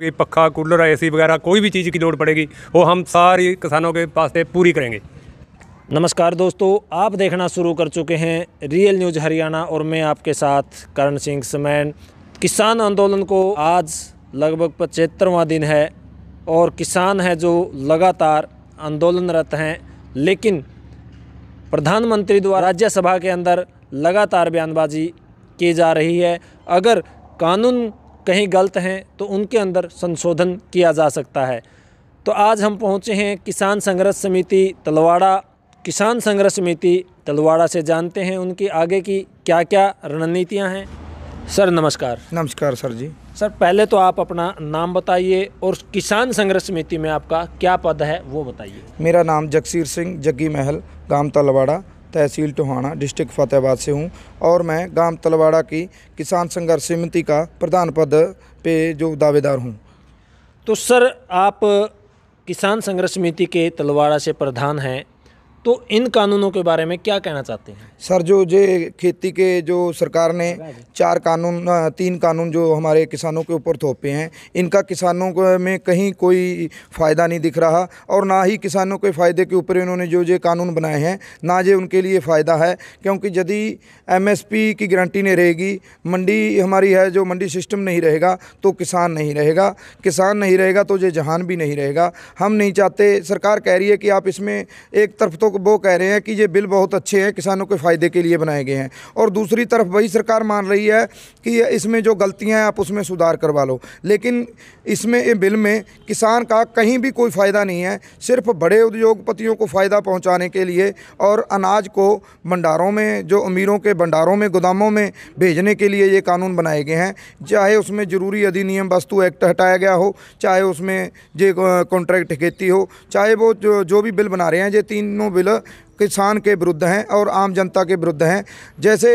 कि पखा कूलर सी वगैरह कोई भी चीज़ की लोड़ पड़ेगी वो हम सारी किसानों के पास से पूरी करेंगे नमस्कार दोस्तों आप देखना शुरू कर चुके हैं रियल न्यूज़ हरियाणा और मैं आपके साथ करण सिंह समैन किसान आंदोलन को आज लगभग पचहत्तरवा दिन है और किसान है जो लगातार आंदोलनरत हैं लेकिन प्रधानमंत्री द्वारा राज्यसभा के अंदर लगातार बयानबाजी की जा रही है अगर कानून कहीं गलत हैं तो उनके अंदर संशोधन किया जा सकता है तो आज हम पहुँचे हैं किसान संघर्ष समिति तलवाड़ा किसान संघर्ष समिति तलवाड़ा से जानते हैं उनकी आगे की क्या क्या रणनीतियाँ हैं सर नमस्कार नमस्कार सर जी सर पहले तो आप अपना नाम बताइए और किसान संघर्ष समिति में आपका क्या पद है वो बताइए मेरा नाम जगसीर सिंह जग्गी महल गांव तलवाड़ा तहसील टोहाना डिस्ट्रिक्ट फतेहाबाद से हूँ और मैं गांव तलवाड़ा की किसान संघर्ष समिति का प्रधान पद पे जो दावेदार हूँ तो सर आप किसान संघर्ष समिति के तलवाड़ा से प्रधान हैं तो इन कानूनों के बारे में क्या कहना चाहते हैं सर जो जे खेती के जो सरकार ने चार कानून तीन कानून जो हमारे किसानों के ऊपर थोपे हैं इनका किसानों को में कहीं कोई फ़ायदा नहीं दिख रहा और ना ही किसानों के फ़ायदे के ऊपर इन्होंने जो ये कानून बनाए हैं ना ये उनके लिए फ़ायदा है क्योंकि यदि एम की गारंटी नहीं रहेगी मंडी हमारी है जो मंडी सिस्टम नहीं रहेगा तो किसान नहीं रहेगा किसान नहीं रहेगा तो ये जहान भी नहीं रहेगा हम नहीं चाहते सरकार कह रही है कि आप इसमें एक तरफ तो लोग वो कह रहे हैं कि ये बिल बहुत अच्छे हैं किसानों के फ़ायदे के लिए बनाए गए हैं और दूसरी तरफ वही सरकार मान रही है कि इसमें जो गलतियां हैं आप उसमें सुधार करवा लो लेकिन इसमें ये बिल में किसान का कहीं भी कोई फ़ायदा नहीं है सिर्फ बड़े उद्योगपतियों को फ़ायदा पहुँचाने के लिए और अनाज को भंडारों में जो अमीरों के भंडारों में गोदामों में भेजने के लिए ये कानून बनाए गए हैं चाहे उसमें ज़रूरी अधिनियम वस्तु एक्ट हटाया गया हो चाहे उसमें जे कॉन्ट्रैक्ट खेती हो चाहे वो जो, जो भी बिल बना रहे हैं ये तीनों बिल किसान के विरुद्ध हैं और आम जनता के विरुद्ध हैं जैसे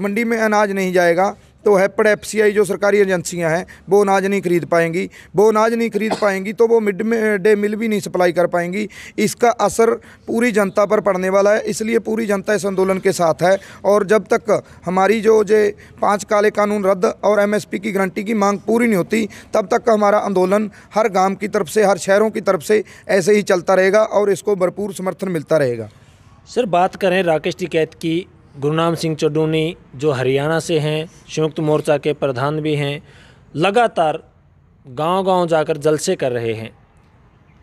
मंडी में अनाज नहीं जाएगा तो हैपड एफ सी जो सरकारी एजेंसियां हैं वो अनाज नहीं खरीद पाएंगी वो अनाज नहीं खरीद पाएंगी तो वो मिड डे मिल भी नहीं सप्लाई कर पाएंगी इसका असर पूरी जनता पर पड़ने वाला है इसलिए पूरी जनता इस आंदोलन के साथ है और जब तक हमारी जो जे पाँच काले कानून रद्द और एमएसपी की गारंटी की मांग पूरी नहीं होती तब तक हमारा आंदोलन हर गाँव की तरफ से हर शहरों की तरफ से ऐसे ही चलता रहेगा और इसको भरपूर समर्थन मिलता रहेगा सर बात करें राकेश टिकैत की गुरुनाम सिंह चडूनी जो हरियाणा से हैं संयुक्त मोर्चा के प्रधान भी हैं लगातार गांव-गांव जाकर जलसे कर रहे हैं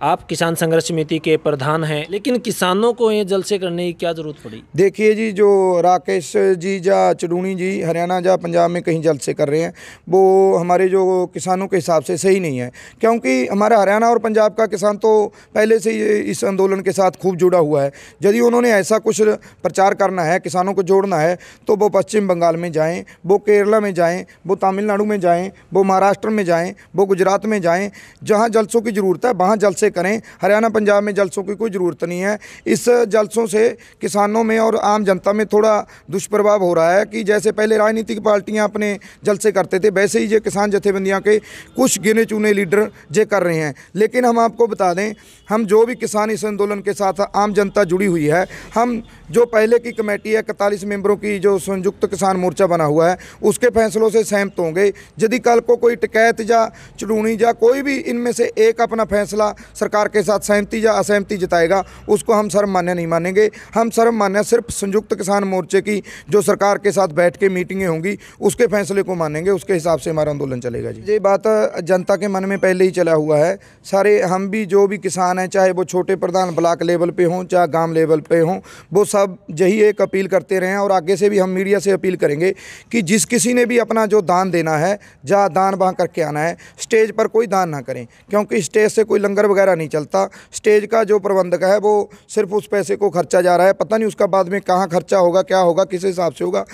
आप किसान संघर्ष समिति के प्रधान हैं लेकिन किसानों को ये जलसे करने की क्या ज़रूरत पड़ी देखिए जी जो राकेश जी या चडूनी जी हरियाणा या पंजाब में कहीं जलसे कर रहे हैं वो हमारे जो किसानों के हिसाब से सही नहीं है क्योंकि हमारा हरियाणा और पंजाब का किसान तो पहले से ही इस आंदोलन के साथ खूब जुड़ा हुआ है यदि उन्होंने ऐसा कुछ प्रचार करना है किसानों को जोड़ना है तो वो पश्चिम बंगाल में जाएँ वो केरला में जाएँ वो तमिलनाडु में जाएँ वो महाराष्ट्र में जाएँ वो गुजरात में जाएँ जहाँ जलसों की ज़रूरत है वहाँ जलसे से करें हरियाणा पंजाब में जलसों की कोई ज़रूरत नहीं है इस जलसों से किसानों में और आम जनता में थोड़ा दुष्प्रभाव हो रहा है कि जैसे पहले राजनीतिक पार्टियाँ अपने जलसे करते थे वैसे ही ये किसान जथेबंदियाँ के कुछ गिने चुने लीडर ये कर रहे हैं लेकिन हम आपको बता दें हम जो भी किसान इस आंदोलन के साथ आम जनता जुड़ी हुई है हम जो पहले की कमेटी है इकतालीस मेंबरों की जो संयुक्त किसान मोर्चा बना हुआ है उसके फैसलों से सहमत होंगे यदि कल को कोई टिकैत या चुड़ूनी या कोई भी इनमें से एक अपना फैसला सरकार के साथ सहमति या असहमति जताएगा उसको हम सर्वमान्य मान्य नहीं मानेंगे हम सर्वमान्य मान्य सिर्फ संयुक्त किसान मोर्चे की जो सरकार के साथ बैठ के मीटिंगें होंगी उसके फैसले को मानेंगे उसके हिसाब से हमारा आंदोलन चलेगा जी ये बात जनता के मन में पहले ही चला हुआ है सारे हम भी जो भी किसान हैं चाहे वो छोटे प्रधान ब्लॉक लेवल पर हों चाहे गाँव लेवल पर हों वो सब यही एक अपील करते रहें और आगे से भी हम मीडिया से अपील करेंगे कि जिस किसी ने भी अपना जो दान देना है या दान वहाँ करके आना है स्टेज पर कोई दान ना करें क्योंकि स्टेज से कोई लंगर वगैरह दायरा नहीं चलता स्टेज का जो प्रबंधक है वो सिर्फ उस पैसे को खर्चा जा रहा है पता नहीं उसका बाद में कहाँ खर्चा होगा क्या होगा किस हिसाब से होगा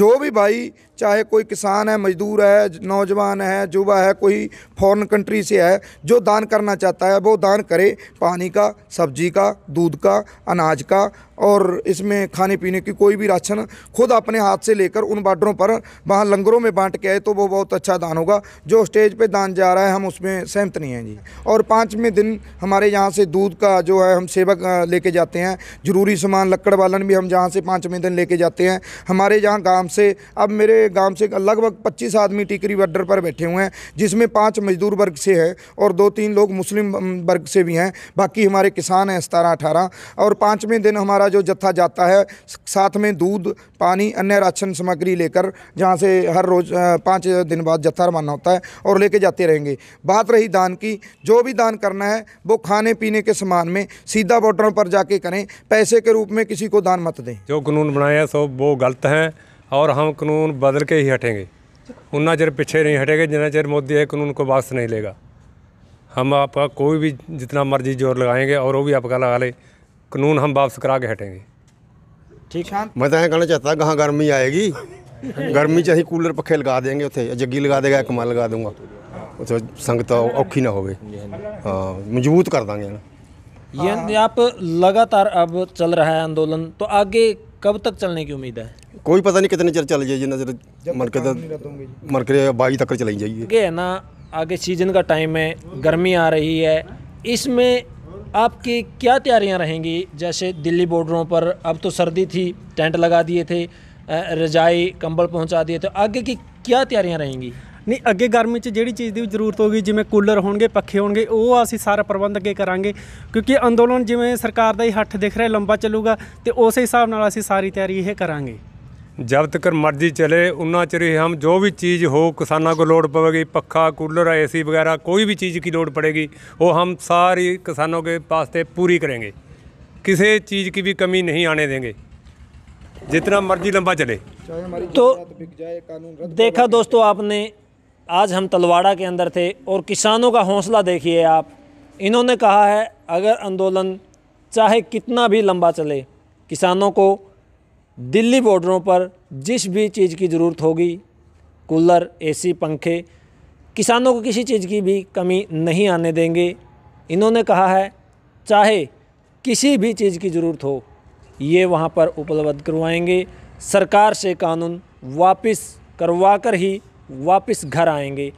जो भी भाई चाहे कोई किसान है मजदूर है नौजवान है युवा है कोई फॉरेन कंट्री से है जो दान करना चाहता है वो दान करे पानी का सब्जी का दूध का अनाज का और इसमें खाने पीने की कोई भी राशन खुद अपने हाथ से लेकर उन बार्डरों पर वहाँ लंगरों में बांट के आए तो वो बहुत अच्छा दान होगा जो स्टेज पे दान जा रहा है हम उसमें सहमत नहीं हैं जी और पाँचवें दिन हमारे यहाँ से दूध का जो है हम सेवक लेके जाते हैं ज़रूरी सामान लकड़ वालन भी हम जहाँ से पाँच दिन लेके जाते हैं हमारे यहाँ गांव से अब मेरे गांव से लगभग 25 आदमी टिकरी बॉर्डर पर बैठे हुए हैं जिसमें पाँच मजदूर वर्ग से है और दो तीन लोग मुस्लिम वर्ग से भी हैं बाकी हमारे किसान हैं सतारह अठारह और पाँचवें दिन हमारा जो जत्था जाता है साथ में दूध पानी अन्य राशन सामग्री लेकर जहाँ से हर रोज़ पाँच दिन बाद जत्था रवाना होता है और लेके जाते रहेंगे बात रही दान की जो भी दान करना है वो खाने पीने के सामान में सीधा बॉर्डर पर जाके करें पैसे के रूप में किसी को दान मत दें जो कानून बनाया सो वो गलत हैं और हम कानून बदल के ही हटेंगे उन्ना चेर पीछे नहीं हटेंगे जितना चेर मोदी है कानून को वापस नहीं लेगा हम आपका कोई भी जितना मर्जी जोर लगाएंगे और वो भी आपका लगा ले कानून हम वापस करा के हटेंगे ठीक है मैं तो कहना चाहता कहाँ गर्मी आएगी गर्मी चाहिए कूलर पखे लगा देंगे उत्थे जग्गी लगा देगा कमा लगा दूंगा ਉੱਥੇ ਸੰਗਤ ਔਖੀ ਨਾ ਹੋਵੇ ਹਾਂ ਮਜ਼ਬੂਤ आप लगातार अब चल रहा है आंदोलन तो आगे कब तक चलने की उम्मीद है कोई पता नहीं कितने चल चल जाइए नजर मरके मरके बाई तक चली जाइए ये है ना आगे सीजन का टाइम है गर्मी आ रही है इसमें आपकी क्या तैयारियां रहेंगी जैसे दिल्ली बॉर्डरों पर अब तो सर्दी थी टेंट लगा दिए थे रजाई कंबल पहुंचा दिए थे आगे की क्या तैयारियां रहेंगी ਨਹੀਂ ਅੱਗੇ ਗਰਮੀ 'ਚ ਜਿਹੜੀ ਚੀਜ਼ ਦੀ ਜ਼ਰੂਰਤ ਹੋਗੀ ਜਿਵੇਂ ਕੂਲਰ ਹੋਣਗੇ ਪੱਖੇ ਹੋਣਗੇ ਉਹ ਅਸੀਂ ਸਾਰਾ ਪ੍ਰਬੰਧ ਅੱਗੇ ਕਰਾਂਗੇ ਕਿਉਂਕਿ ਅੰਦੋਲਨ ਜਿਵੇਂ ਸਰਕਾਰ ਦਾ ਹੀ ਹੱਥ ਦਿਖ ਰਿਹਾ ਲੰਬਾ ਚੱਲੂਗਾ ਤੇ ਉਸੇ ਹਿਸਾਬ ਨਾਲ ਅਸੀਂ ਸਾਰੀ ਤਿਆਰੀ ਇਹ ਕਰਾਂਗੇ ਜਦ ਤੱਕ ਮਰਜ਼ੀ ਚਲੇ ਉਨਾ ਚਿਰ ਹੀ ਹਮ ਜੋ ਵੀ ਚੀਜ਼ ਹੋ ਕਿਸਾਨਾਂ ਕੋ ਲੋੜ ਪਵੇਗੀ ਪੱਖਾ ਕੂਲਰ ਐਸੀ ਵਗੈरह ਪੜੇਗੀ ਉਹ ਹਮ ਸਾਰੀ लोड ਕੇ ਪਾਸਤੇ ਪੂਰੀ ਕਰਾਂਗੇ ਕਿਸੇ ਚੀਜ਼ ਕੀ ਵੀ ਕਮੀ ਨਹੀਂ ਆਣੇ की ਜਿਤਨਾ ਮਰਜ਼ੀ ਲੰਬਾ ਚਲੇ ਚਾਹੇ जितना मर्जी ਜਾਏ ਕਾਨੂੰਨ ਰੱਦ ਦੇਖਾ ਦੋਸਤੋ ਆਪਨੇ आज हम तलवाड़ा के अंदर थे और किसानों का हौसला देखिए आप इन्होंने कहा है अगर आंदोलन चाहे कितना भी लंबा चले किसानों को दिल्ली बॉर्डरों पर जिस भी चीज़ की ज़रूरत होगी कूलर एसी पंखे किसानों को किसी चीज़ की भी कमी नहीं आने देंगे इन्होंने कहा है चाहे किसी भी चीज़ की ज़रूरत हो ये वहाँ पर उपलब्ध करवाएंगे सरकार से कानून वापस करवा कर ही वापस घर आएंगे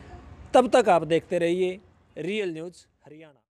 तब तक आप देखते रहिए रियल न्यूज़ हरियाणा